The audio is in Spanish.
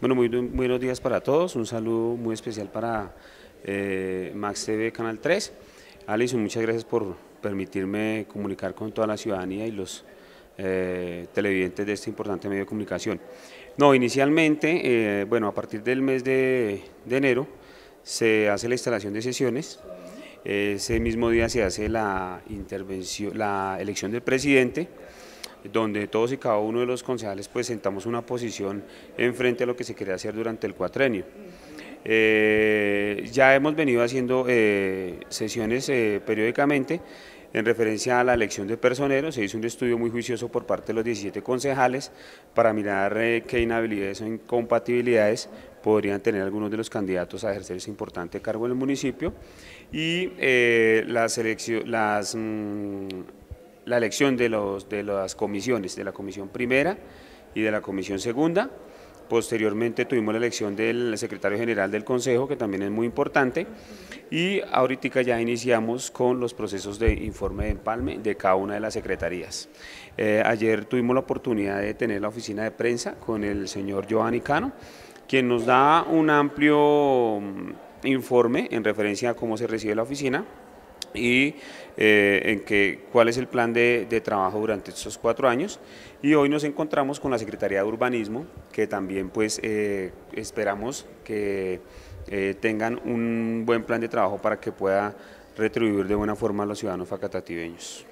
Bueno, muy buenos días para todos, un saludo muy especial para eh, Max TV Canal 3. Alison, muchas gracias por permitirme comunicar con toda la ciudadanía y los eh, televidentes de este importante medio de comunicación. No, inicialmente, eh, bueno, a partir del mes de, de, enero se hace la instalación de sesiones, ese mismo día se hace la, intervención, la elección del presidente, donde todos y cada uno de los concejales pues sentamos una posición en frente a lo que se quería hacer durante el cuatrenio. Eh, ya hemos venido haciendo eh, sesiones eh, periódicamente en referencia a la elección de personeros, se hizo un estudio muy juicioso por parte de los 17 concejales para mirar qué inhabilidades o incompatibilidades podrían tener algunos de los candidatos a ejercer ese importante cargo en el municipio y las, las mm, la elección de, los, de las comisiones, de la comisión primera y de la comisión segunda. Posteriormente tuvimos la elección del secretario general del Consejo, que también es muy importante, y ahorita ya iniciamos con los procesos de informe de empalme de cada una de las secretarías. Eh, ayer tuvimos la oportunidad de tener la oficina de prensa con el señor Giovanni Cano, quien nos da un amplio mm, informe en referencia a cómo se recibe la oficina, y eh, en que, cuál es el plan de, trabajo durante estos cuatro años. Y hoy nos encontramos con la Secretaría de Urbanismo, que también pues eh, esperamos que eh, tengan un buen plan de trabajo para que pueda retribuir de buena forma a los ciudadanos facatativeños.